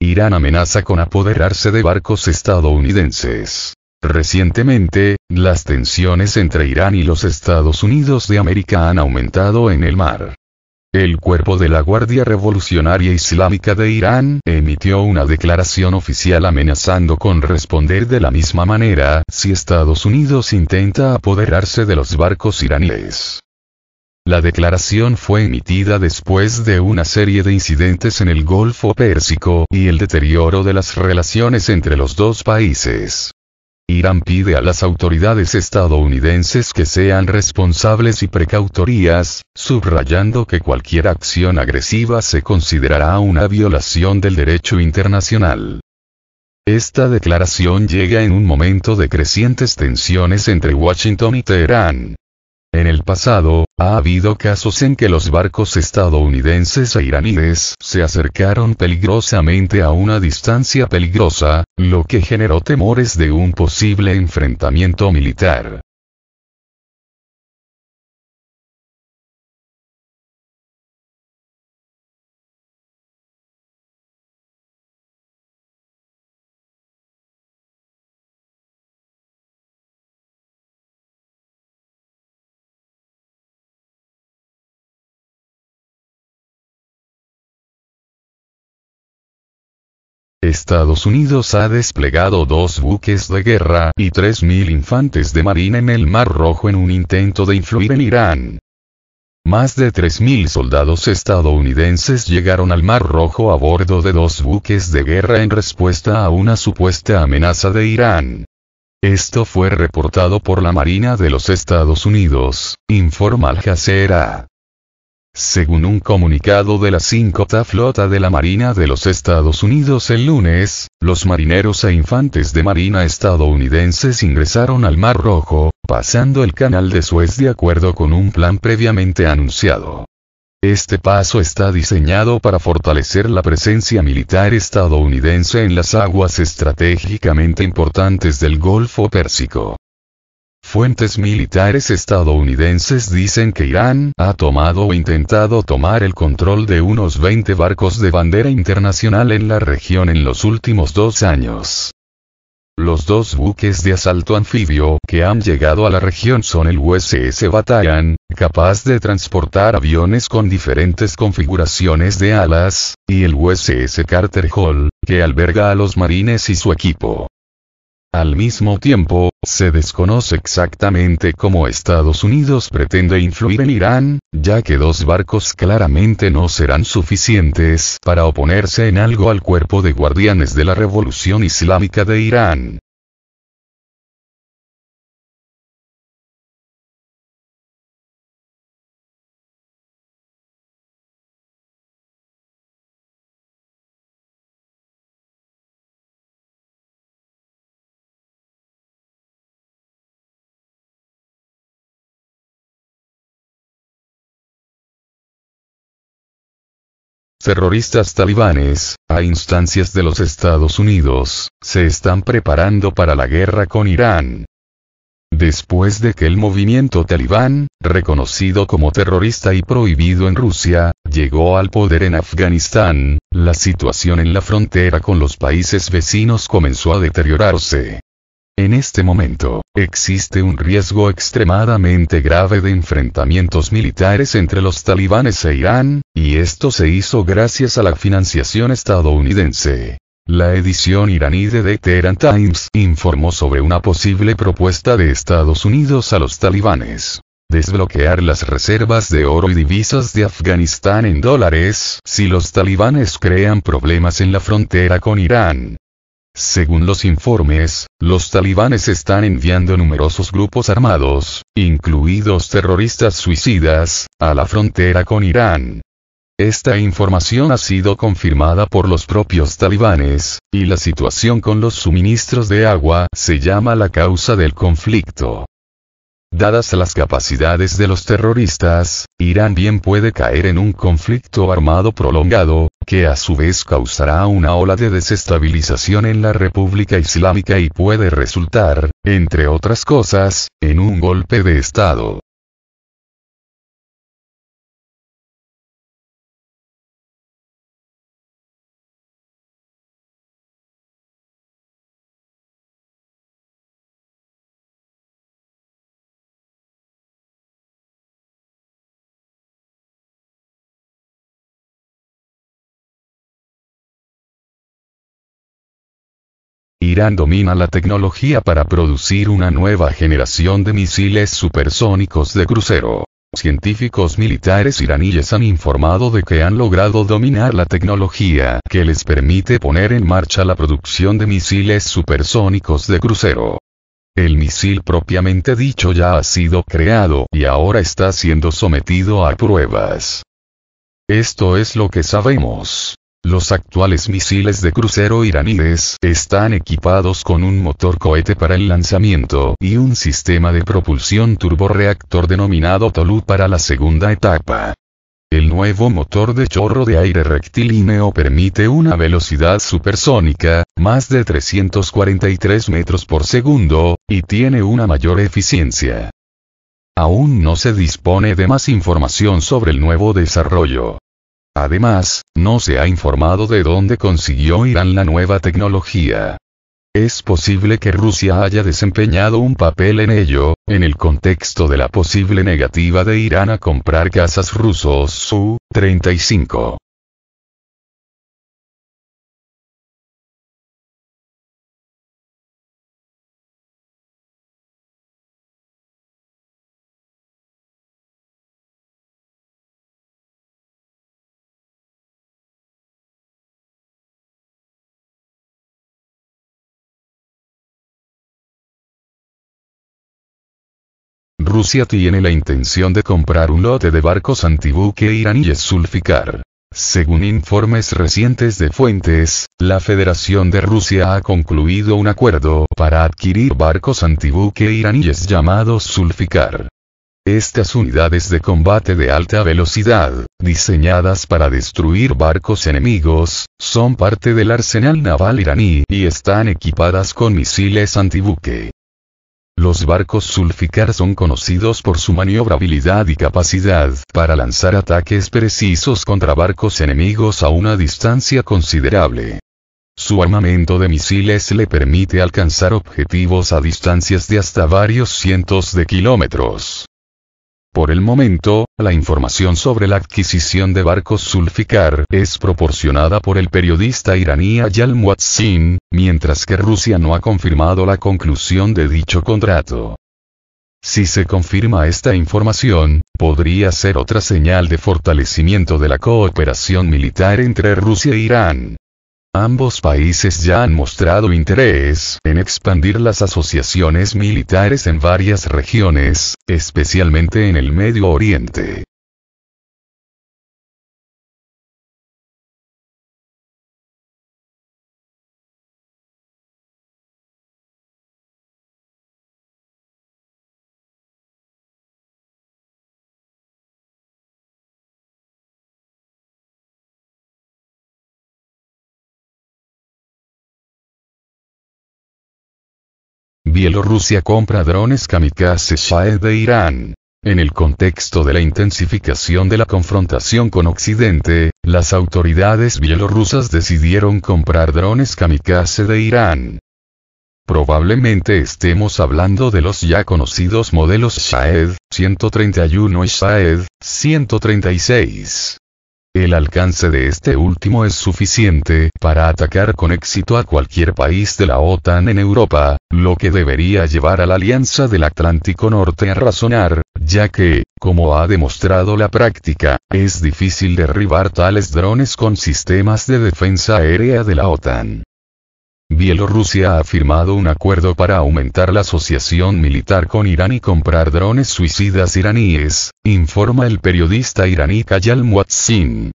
Irán amenaza con apoderarse de barcos estadounidenses. Recientemente, las tensiones entre Irán y los Estados Unidos de América han aumentado en el mar. El cuerpo de la Guardia Revolucionaria Islámica de Irán emitió una declaración oficial amenazando con responder de la misma manera si Estados Unidos intenta apoderarse de los barcos iraníes. La declaración fue emitida después de una serie de incidentes en el Golfo Pérsico y el deterioro de las relaciones entre los dos países. Irán pide a las autoridades estadounidenses que sean responsables y precautorías, subrayando que cualquier acción agresiva se considerará una violación del derecho internacional. Esta declaración llega en un momento de crecientes tensiones entre Washington y Teherán, en el pasado, ha habido casos en que los barcos estadounidenses e iraníes se acercaron peligrosamente a una distancia peligrosa, lo que generó temores de un posible enfrentamiento militar. Estados Unidos ha desplegado dos buques de guerra y 3.000 infantes de marina en el Mar Rojo en un intento de influir en Irán. Más de 3.000 soldados estadounidenses llegaron al Mar Rojo a bordo de dos buques de guerra en respuesta a una supuesta amenaza de Irán. Esto fue reportado por la Marina de los Estados Unidos, informa Al Jazeera. Según un comunicado de la 5 Flota de la Marina de los Estados Unidos el lunes, los marineros e infantes de marina estadounidenses ingresaron al Mar Rojo, pasando el canal de Suez de acuerdo con un plan previamente anunciado. Este paso está diseñado para fortalecer la presencia militar estadounidense en las aguas estratégicamente importantes del Golfo Pérsico. Fuentes militares estadounidenses dicen que Irán ha tomado o intentado tomar el control de unos 20 barcos de bandera internacional en la región en los últimos dos años. Los dos buques de asalto anfibio que han llegado a la región son el USS Batayan, capaz de transportar aviones con diferentes configuraciones de alas, y el USS Carter Hall, que alberga a los marines y su equipo. Al mismo tiempo, se desconoce exactamente cómo Estados Unidos pretende influir en Irán, ya que dos barcos claramente no serán suficientes para oponerse en algo al cuerpo de guardianes de la Revolución Islámica de Irán. Terroristas talibanes, a instancias de los Estados Unidos, se están preparando para la guerra con Irán. Después de que el movimiento talibán, reconocido como terrorista y prohibido en Rusia, llegó al poder en Afganistán, la situación en la frontera con los países vecinos comenzó a deteriorarse. En este momento, existe un riesgo extremadamente grave de enfrentamientos militares entre los talibanes e Irán, y esto se hizo gracias a la financiación estadounidense. La edición iraní de The Times informó sobre una posible propuesta de Estados Unidos a los talibanes. Desbloquear las reservas de oro y divisas de Afganistán en dólares si los talibanes crean problemas en la frontera con Irán. Según los informes, los talibanes están enviando numerosos grupos armados, incluidos terroristas suicidas, a la frontera con Irán. Esta información ha sido confirmada por los propios talibanes, y la situación con los suministros de agua se llama la causa del conflicto. Dadas las capacidades de los terroristas, Irán bien puede caer en un conflicto armado prolongado, que a su vez causará una ola de desestabilización en la República Islámica y puede resultar, entre otras cosas, en un golpe de Estado. Irán domina la tecnología para producir una nueva generación de misiles supersónicos de crucero. Científicos militares iraníes han informado de que han logrado dominar la tecnología que les permite poner en marcha la producción de misiles supersónicos de crucero. El misil propiamente dicho ya ha sido creado y ahora está siendo sometido a pruebas. Esto es lo que sabemos. Los actuales misiles de crucero iraníes están equipados con un motor cohete para el lanzamiento y un sistema de propulsión turborreactor denominado Tolu para la segunda etapa. El nuevo motor de chorro de aire rectilíneo permite una velocidad supersónica, más de 343 metros por segundo, y tiene una mayor eficiencia. Aún no se dispone de más información sobre el nuevo desarrollo. Además, no se ha informado de dónde consiguió Irán la nueva tecnología. Es posible que Rusia haya desempeñado un papel en ello, en el contexto de la posible negativa de Irán a comprar casas rusos Su-35. Rusia tiene la intención de comprar un lote de barcos antibuque iraníes sulficar. Según informes recientes de fuentes, la Federación de Rusia ha concluido un acuerdo para adquirir barcos antibuque iraníes llamados Sulficar. Estas unidades de combate de alta velocidad, diseñadas para destruir barcos enemigos, son parte del arsenal naval iraní y están equipadas con misiles antibuque. Los barcos sulficar son conocidos por su maniobrabilidad y capacidad para lanzar ataques precisos contra barcos enemigos a una distancia considerable. Su armamento de misiles le permite alcanzar objetivos a distancias de hasta varios cientos de kilómetros. Por el momento, la información sobre la adquisición de barcos sulficar es proporcionada por el periodista iraní Ayal mientras que Rusia no ha confirmado la conclusión de dicho contrato. Si se confirma esta información, podría ser otra señal de fortalecimiento de la cooperación militar entre Rusia e Irán. Ambos países ya han mostrado interés en expandir las asociaciones militares en varias regiones, especialmente en el Medio Oriente. Bielorrusia compra drones kamikaze Shahed de Irán. En el contexto de la intensificación de la confrontación con Occidente, las autoridades bielorrusas decidieron comprar drones kamikaze de Irán. Probablemente estemos hablando de los ya conocidos modelos Shahed 131 y Shahed 136. El alcance de este último es suficiente para atacar con éxito a cualquier país de la OTAN en Europa, lo que debería llevar a la Alianza del Atlántico Norte a razonar, ya que, como ha demostrado la práctica, es difícil derribar tales drones con sistemas de defensa aérea de la OTAN. Bielorrusia ha firmado un acuerdo para aumentar la asociación militar con Irán y comprar drones suicidas iraníes, informa el periodista iraní Kayal Muatsin.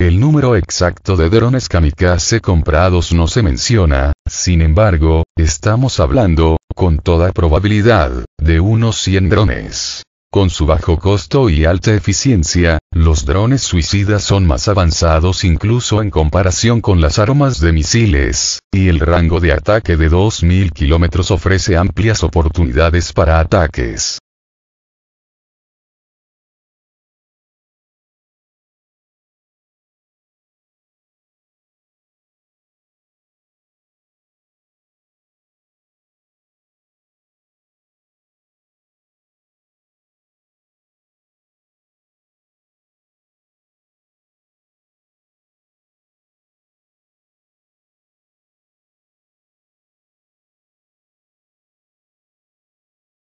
El número exacto de drones kamikaze comprados no se menciona, sin embargo, estamos hablando, con toda probabilidad, de unos 100 drones. Con su bajo costo y alta eficiencia, los drones suicidas son más avanzados incluso en comparación con las armas de misiles, y el rango de ataque de 2.000 kilómetros ofrece amplias oportunidades para ataques.